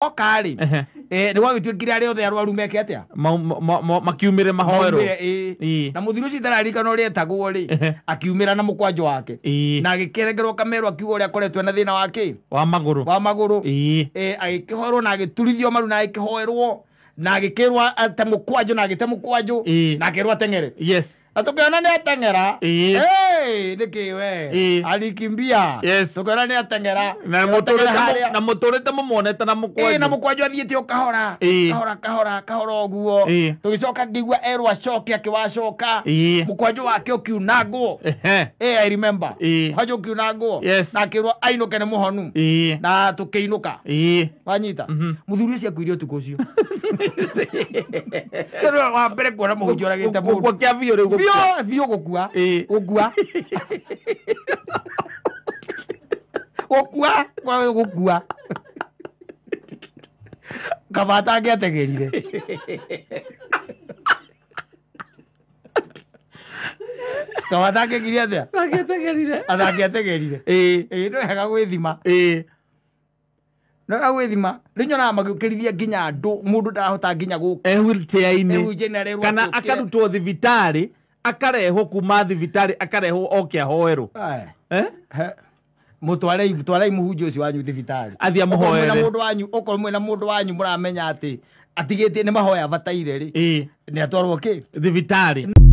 oka rä eh, nä gwagätuä arä othe arwaru meke atä a re mahoerwo na må thiri å cio itararirikana å rä etagwo rä akiumä ra na må wake na agä kerengerwo kamerwo akiuga å akoretwo na thä na wa magå wa magå rå agä kä na agä turithio maru na agä na agä kä ate må na agä na akä rwo atengere atå kä ona nä atengera we nä e. alikimbia tå nä atengera na må tå rä te må monete na må kwanjå na må kwanjå athiä å kahora kahora kahora kahora å guo e. tå gä coka ngä igua erwo acoke akä wacoka e. må kwanjå wake å kiuna ngå eh, i remember kwanjå å na akä rwo ainå ke nä må honu na tå kä inå ka wanyita må mhm. thuri å cio akuire å tukå å cio wa mbere kuona må hunjå ragä te må ndå biå biå gå kua gå kua å kgå kua kaata ngä ategerire aa angä ategerireää ä naga gwä thimaää noega gwä thima rä nyonaga magä å kä rithia nginya andå må ndå ndarahota nginyaåhuainäinäarerwkana akarutwo thibitarä akarehwo kuma thibitarä akarehwo oke ahoerwo eh? mutwarei mutwarei muhunjia ucio wanyu thibitarä muhoere na mundu wanyu okorwo mwina mundu wanyu muramenya ati atigä tie nä mahoya bataire rä nä atwarwo kä thibitarä